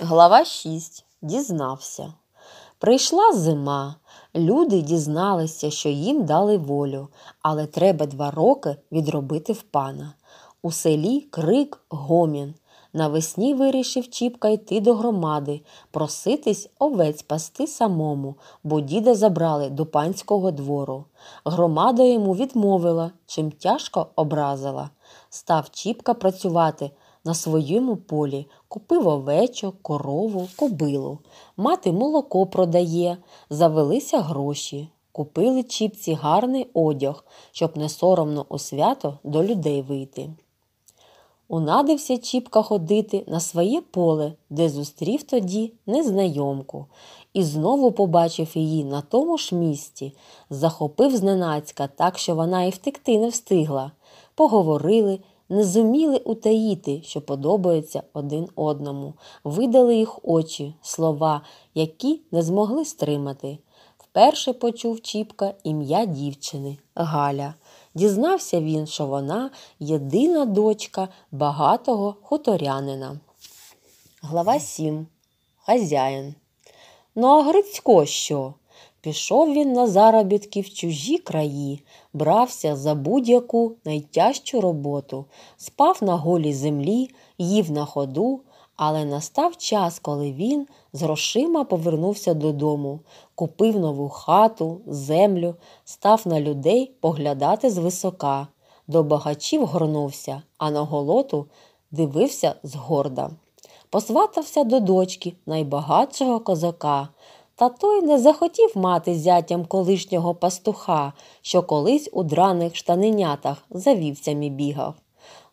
Глава 6. Дізнався. Прийшла зима. Люди дізналися, що їм дали волю, але треба два роки відробити в пана. У селі крик гомін. Навесні вирішив Чіпка йти до громади, проситись овець пасти самому, бо діда забрали до панського двору. Громада йому відмовила, чим тяжко образила. Став Чіпка працювати на своєму полі, купив овечок, корову, кобилу. Мати молоко продає, завелися гроші, купили чіпці гарний одяг, щоб не соромно у свято до людей вийти. Унадився Чіпка ходити на своє поле, де зустрів тоді незнайомку, і знову побачив її на тому ж місці, захопив зненацька так, що вона і втекти не встигла. Поговорили, не зуміли утаїти, що подобається один одному, видали їх очі, слова, які не змогли стримати. Вперше почув Чіпка ім'я дівчини Галя. Дізнався він, що вона єдина дочка багатого хуторянина. Глава 7. Хазяїн. Ну а Грицько що? Пішов він на заробітки в чужі краї, брався за будь-яку найтяжчу роботу, спав на голій землі, їв на ходу, але настав час, коли він з грошима повернувся додому, купив нову хату, землю, став на людей поглядати з висока. До багачів горнувся, а на голоту дивився згорда. Посватався до дочки найбагатшого козака. Та той не захотів мати зятям колишнього пастуха, що колись у драних штаненятах за вівцями бігав.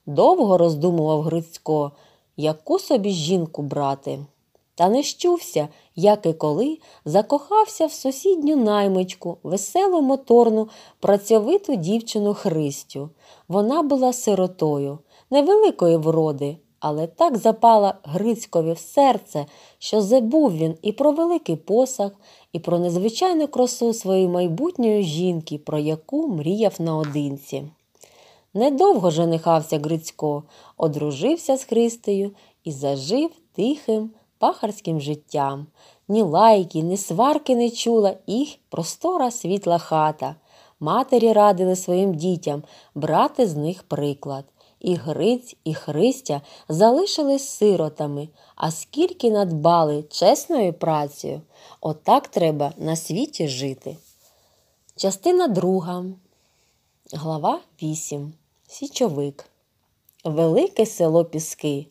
Довго роздумував Грицько, яку собі жінку брати. Та не щувся, як і коли, закохався в сусідню наймичку, веселу моторну, працьовиту дівчину Христю. Вона була сиротою, невеликої вроди, але так запала Грицькові в серце, що забув він і про великий посаг, і про незвичайну красу своєї майбутньої жінки, про яку мріяв наодинці. Недовго женихався Грицько, одружився з Христею і зажив тихим пахарським життям. Ні лайки, ні сварки не чула їх простора світла хата. Матері радили своїм дітям брати з них приклад. І Гриць, і Христя залишились сиротами, а скільки надбали чесною працею, отак треба на світі жити. Частина друга, глава 8. Січовик. Велике село Піски.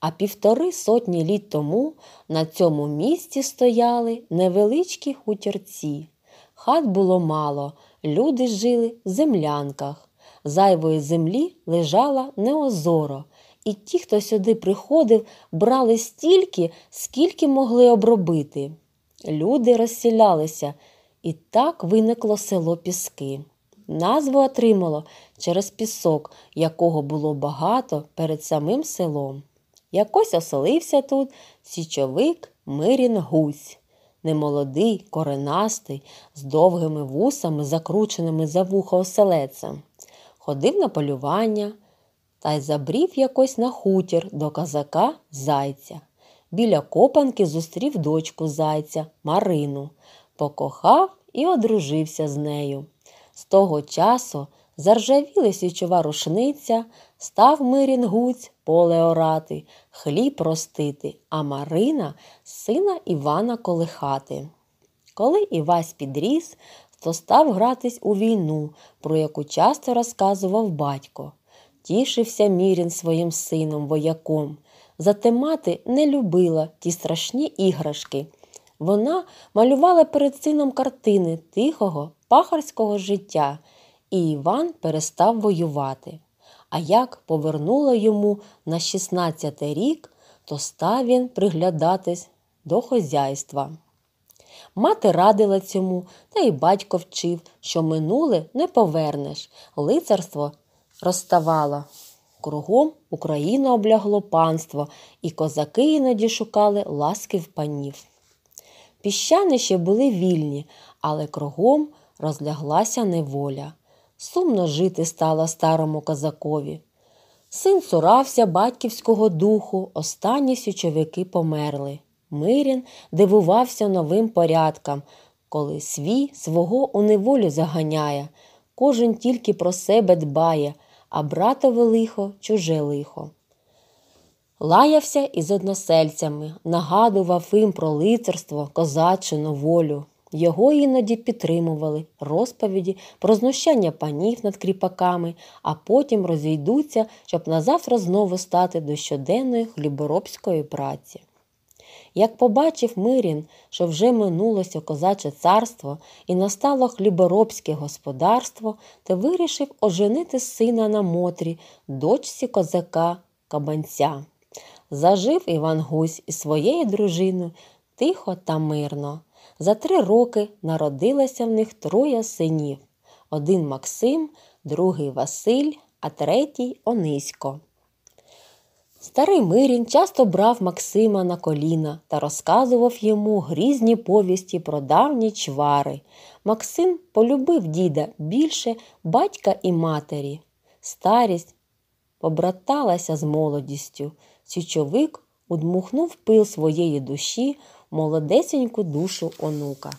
А півтори сотні літ тому на цьому місці стояли невеличкі хутірці. Хат було мало, люди жили в землянках зайвої землі лежала неозоро, і ті, хто сюди приходив, брали стільки, скільки могли обробити. Люди розсілялися, і так виникло село Піски. Назву отримало через пісок, якого було багато перед самим селом. Якось оселився тут січовик Мирін Гусь, немолодий, коренастий, з довгими вусами, закрученими за вухо оселецем ходив на полювання та й забрів якось на хутір до козака зайця. Біля копанки зустрів дочку зайця Марину, покохав і одружився з нею. З того часу заржавіли січова рушниця, став Мирін Гуць поле орати, хліб ростити, а Марина сина Івана колихати. Коли Івась підріс, то став гратись у війну, про яку часто розказував батько. Тішився Мірін своїм сином вояком. Зате мати не любила ті страшні іграшки. Вона малювала перед сином картини тихого, пахарського життя, і Іван перестав воювати. А як повернула йому на 16 рік, то став він приглядатись до хозяйства. Мати радила цьому, та й батько вчив, що минуле не повернеш. Лицарство розставало. Кругом Україну облягло панство, і козаки іноді шукали ласки в панів. Піщани ще були вільні, але кругом розляглася неволя. Сумно жити стало старому козакові. Син цурався батьківського духу, останні січовики померли. Мирін дивувався новим порядкам, коли свій свого у неволю заганяє, кожен тільки про себе дбає, а братове лихо чуже лихо. Лаявся із односельцями, нагадував їм про лицарство, козачину волю. Його іноді підтримували розповіді про знущання панів над кріпаками, а потім розійдуться, щоб назавтра знову стати до щоденної хліборобської праці. Як побачив Мирін, що вже минулося козаче царство і настало хліборобське господарство, то вирішив оженити сина на Мотрі, дочці козака Кабанця. Зажив Іван Гусь із своєю дружиною тихо та мирно. За три роки народилося в них троє синів: один Максим, другий Василь, а третій Онисько. Старий Мирін часто брав Максима на коліна та розказував йому грізні повісті про давні чвари. Максим полюбив діда більше батька і матері. Старість побраталася з молодістю. Січовик удмухнув пил своєї душі молодесеньку душу онука.